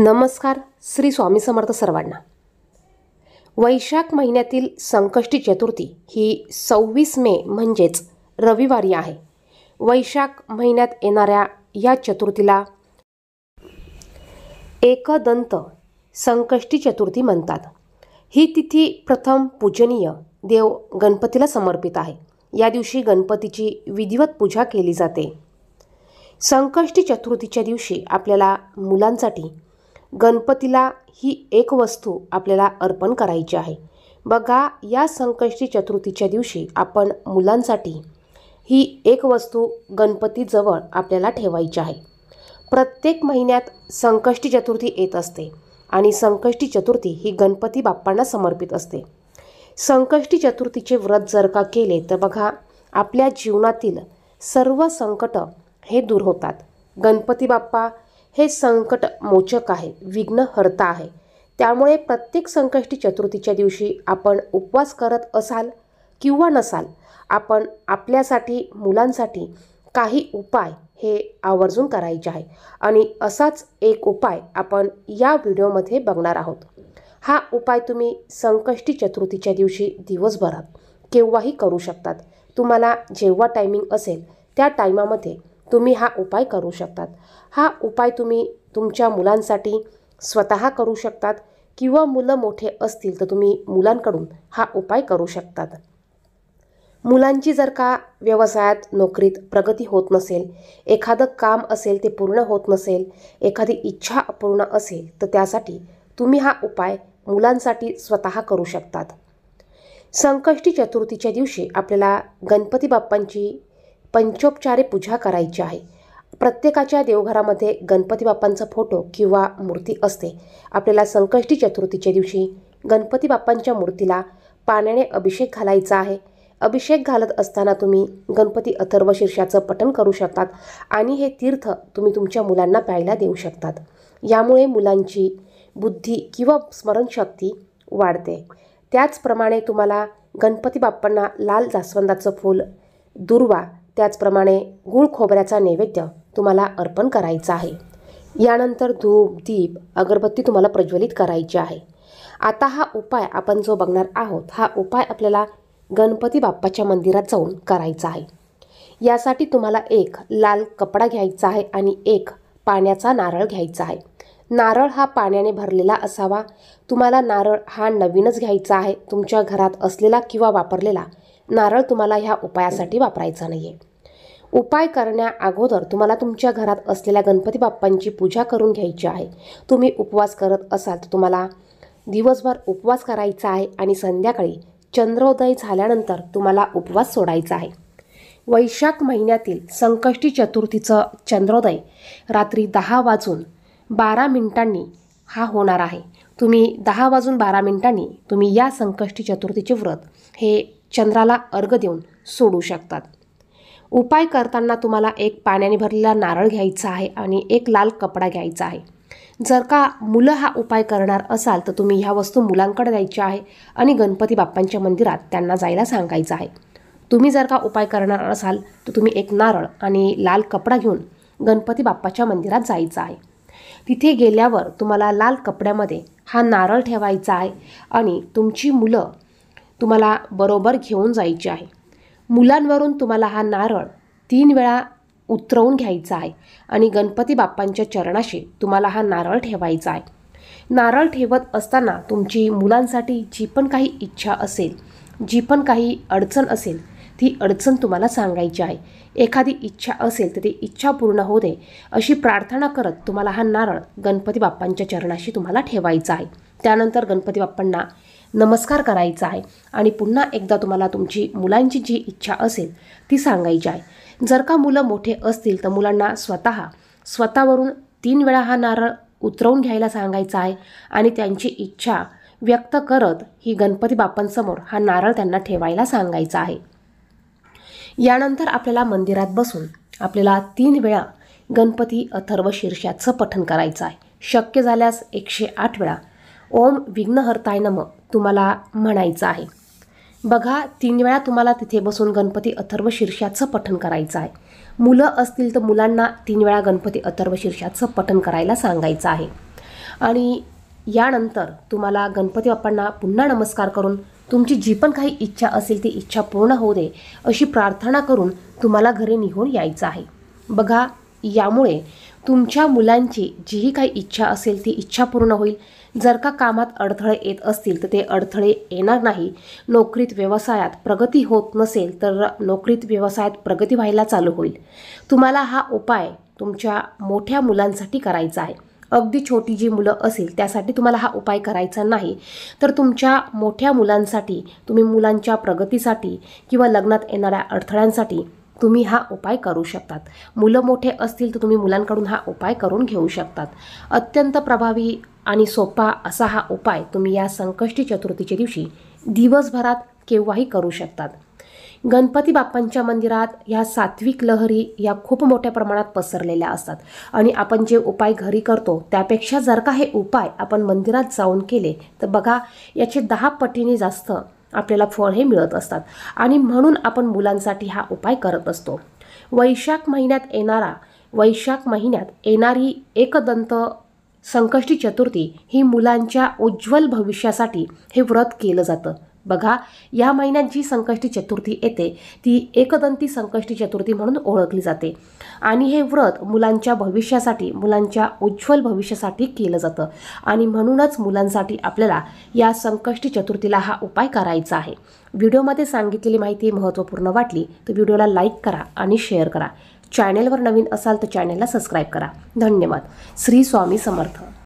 नमस्कार श्री स्वामी समर्थ सर्वांना वैशाख महिन्यातील संकष्टी चतुर्थी ही सव्वीस मे म्हणजेच रविवारी आहे वैशाख महिन्यात येणाऱ्या या चतुर्थीला एकदंत संकष्टी चतुर्थी म्हणतात ही तिथी प्रथम पूजनीय देव गणपतीला समर्पित आहे या दिवशी गणपतीची विधिवत पूजा केली जाते संकष्टी चतुर्थीच्या दिवशी आपल्याला मुलांसाठी गणपतीला ही एक वस्तू आपल्याला अर्पण करायची आहे बघा या संकष्टी चतुर्थीच्या दिवशी आपण मुलांसाठी ही एक वस्तू गणपतीजवळ आपल्याला ठेवायची आहे प्रत्येक महिन्यात संकष्टी चतुर्थी येत असते आणि संकष्टी चतुर्थी ही गणपती बाप्पांना समर्पित असते संकष्टी चतुर्थीचे व्रत जर का केले तर बघा आपल्या जीवनातील सर्व संकट हे दूर होतात गणपती बाप्पा हे संकट मोचक आहे विघ्नहर्ता आहे त्यामुळे प्रत्येक संकष्टी चतुर्थीच्या दिवशी आपण उपवास करत असाल किंवा नसाल आपण आपल्यासाठी मुलांसाठी काही उपाय हे आवर्जून करायचे आहे आणि असाच एक उपाय आपण या व्हिडिओमध्ये बघणार आहोत हा उपाय तुम्ही संकष्टी चतुर्थीच्या दिवशी दिवसभरात केव्हाही करू शकतात तुम्हाला जेव्हा टायमिंग असेल त्या टायमामध्ये तुम्ही हा उपाय करू शकतात हा उपाय तुम्ही तुमच्या मुलांसाठी स्वतः करू शकतात किंवा मुलं मोठे असतील तर तुम्ही मुलांकडून हा उपाय करू शकतात मुलांची जर का व्यवसायात नोकरीत प्रगती होत नसेल एखादं काम असेल ते पूर्ण होत नसेल एखादी इच्छा अपूर्ण असेल तर त्यासाठी तुम्ही हा उपाय मुलांसाठी स्वतः करू शकतात संकष्टी चतुर्थीच्या दिवशी आपल्याला गणपती बाप्पांची पंचोपचारे पूजा करायची आहे प्रत्येकाच्या देवघरामध्ये गणपती बाप्पांचा फोटो किंवा मूर्ती असते आपल्याला संकष्टी चतुर्थीच्या दिवशी गणपती बाप्पांच्या मूर्तीला पाण्याने अभिषेक घालायचा आहे अभिषेक घालत असताना तुम्ही गणपती अथर्व शीर्षाचं पठण करू शकतात आणि हे तीर्थ तुम्ही तुमच्या मुलांना प्यायला देऊ शकतात यामुळे मुलांची बुद्धी किंवा स्मरणशक्ती वाढते त्याचप्रमाणे तुम्हाला गणपती बाप्पांना लाल जास्वंदाचं फूल दुर्वा त्याचप्रमाणे गुळ खोबऱ्याचा नैवेद्य तुम्हाला अर्पण करायचा आहे यानंतर धूप दीप अगरबत्ती तुम्हाला प्रज्वलित करायची आहे आता हा उपाय आपण जो बघणार आहोत हा उपाय आपल्याला गणपती बाप्पाच्या मंदिरात जाऊन करायचा आहे यासाठी तुम्हाला एक लाल कपडा घ्यायचा आहे आणि एक पाण्याचा नारळ घ्यायचा आहे नारळ हा पाण्याने भरलेला असावा तुम्हाला नारळ हा नवीनच घ्यायचा आहे तुमच्या घरात असलेला किंवा वापरलेला नारळ तुम्हाला ह्या उपायासाठी वापरायचा नाही आहे उपाय करण्या अगोदर तुम्हाला तुमच्या घरात असलेल्या गणपती बाप्पांची पूजा करून घ्यायची आहे तुम्ही उपवास करत असाल तर तुम्हाला दिवसभर उपवास करायचा आहे आणि संध्याकाळी चंद्रोदय झाल्यानंतर तुम्हाला उपवास सोडायचा आहे वैशाख महिन्यातील संकष्टी चतुर्थीचं चंद्रोदय रात्री दहा वाजून बारा मिनिटांनी हा होणार आहे तुम्ही दहा वाजून बारा मिनिटांनी तुम्ही या संकष्टी चतुर्थीचे व्रत हे चंद्राला अर्घ देऊन सोडू शकतात उपाय करताना तुम्हाला एक पाण्याने भरलेला नारळ घ्यायचा आहे आणि एक लाल कपडा घ्यायचा आहे जर का मुलं हा उपाय करणार असाल तर तुम्ही ह्या वस्तू मुलांकडे द्यायच्या आहे आणि गणपती बाप्पांच्या मंदिरात त्यांना जायला सांगायचं आहे तुम्ही जर का उपाय करणार असाल तर तुम्ही एक नारळ आणि लाल कपडा घेऊन गणपती बाप्पाच्या मंदिरात जायचं आहे तिथे गेल्यावर तुम्हाला लाल कपड्यामध्ये हा नारळ ठेवायचा आहे आणि तुमची मुलं तुम्हाला बरोबर घेऊन जायची आहे मुलांवरून तुम्हाला हा नारळ तीन वेळा उतरवून घ्यायचा आहे आणि गणपती बाप्पांच्या चरणाशी तुम्हाला हा नारळ ठेवायचा आहे नारळ ठेवत असताना तुमची मुलांसाठी जी पण काही इच्छा असेल जी पण काही अडचण असेल ती अडचण तुम्हाला सांगायची आहे एखादी इच्छा असेल तर ती इच्छा पूर्ण होऊ दे अशी प्रार्थना करत तुम्हाला हा नारळ गणपती बाप्पांच्या चरणाशी तुम्हाला ठेवायचा आहे त्यानंतर गणपती बाप्पांना नमस्कार करायचा आहे आणि पुन्हा एकदा तुम्हाला तुमची मुलांची जी इच्छा असेल ती सांगायची आहे जर का मुलं मोठे असतील तर मुलांना स्वतः स्वतःवरून तीन वेळा हा नारळ उतरवून घ्यायला सांगायचा आहे आणि त्यांची इच्छा व्यक्त करत ही गणपती बाप्पांसमोर हा नारळ त्यांना ठेवायला सांगायचा आहे यानंतर आपल्याला मंदिरात बसून आपल्याला तीन वेळा गणपती अथर्व शीर्षाचं पठण करायचं आहे शक्य झाल्यास एकशे आठ वेळा ओम विघ्नहर्ताय नम तुम्हाला म्हणायचं आहे बघा तीन वेळा तुम्हाला तिथे बसून गणपती अथर्व शीर्षाचं पठण करायचं आहे मुलं असतील तर मुलांना तीन वेळा गणपती अथर्व शीर्षाचं पठण करायला सांगायचं आहे आणि यानंतर तुम्हाला गणपती बाप्पांना पुन्हा नमस्कार करून तुमची जी पण काही इच्छा असेल ती इच्छा पूर्ण होऊ दे अशी प्रार्थना करून तुम्हाला घरी निघून यायचं आहे बघा यामुळे तुमच्या मुलांची जीही काही इच्छा असेल ती इच्छा पूर्ण होईल जर का कामात अडथळे येत असतील तर ते अडथळे येणार नाही नोकरीत व्यवसायात प्रगती होत नसेल तर नोकरीत व्यवसायात प्रगती व्हायला चालू होईल तुम्हाला हा उपाय तुमच्या मोठ्या मुलांसाठी करायचा आहे अगदी छोटी जी मुलं असेल त्यासाठी तुम्हाला हा उपाय करायचा नाही तर तुमच्या मोठ्या मुलांसाठी तुम्ही मुलांच्या प्रगतीसाठी किंवा लग्नात येणाऱ्या अडथळ्यांसाठी तुम्ही हा उपाय करू शकतात मुलं मोठे असतील तर तुम्ही मुलांकडून हा उपाय करून घेऊ शकतात अत्यंत प्रभावी आणि सोपा असा हा उपाय तुम्ही या संकष्टी चतुर्थीच्या दिवशी दिवसभरात केव्हाही करू शकतात गणपती बाप्पांच्या मंदिरात ह्या सात्विक लहरी या खूप मोठ्या प्रमाणात पसरलेल्या असतात आणि आपण जे उपाय घरी करतो त्यापेक्षा जर का हे उपाय आपण मंदिरात जाऊन केले तर बघा याचे दहा पटीने जास्त आपल्याला फळ हे मिळत असतात आणि म्हणून आपण मुलांसाठी हा उपाय करत असतो वैशाख महिन्यात येणारा वैशाख महिन्यात येणारी एकदंत संकष्टी चतुर्थी ही मुलांच्या उज्ज्वल भविष्यासाठी हे व्रत केलं जातं बघा या महिन्यात जी संकष्टी चतुर्थी येते ती एकदंती संकष्टी चतुर्थी म्हणून ओळखली जाते आणि हे व्रत मुलांच्या भविष्यासाठी मुलांच्या उज्ज्वल भविष्यासाठी केलं जातं आणि म्हणूनच मुलांसाठी आपल्याला या संकष्टी चतुर्थीला हा उपाय करायचा आहे व्हिडिओमध्ये सांगितलेली माहिती महत्त्वपूर्ण वाटली तर व्हिडिओला लाईक करा आणि शेअर करा चॅनेलवर नवीन असाल तर चॅनेलला सबस्क्राईब करा धन्यवाद श्री स्वामी समर्थ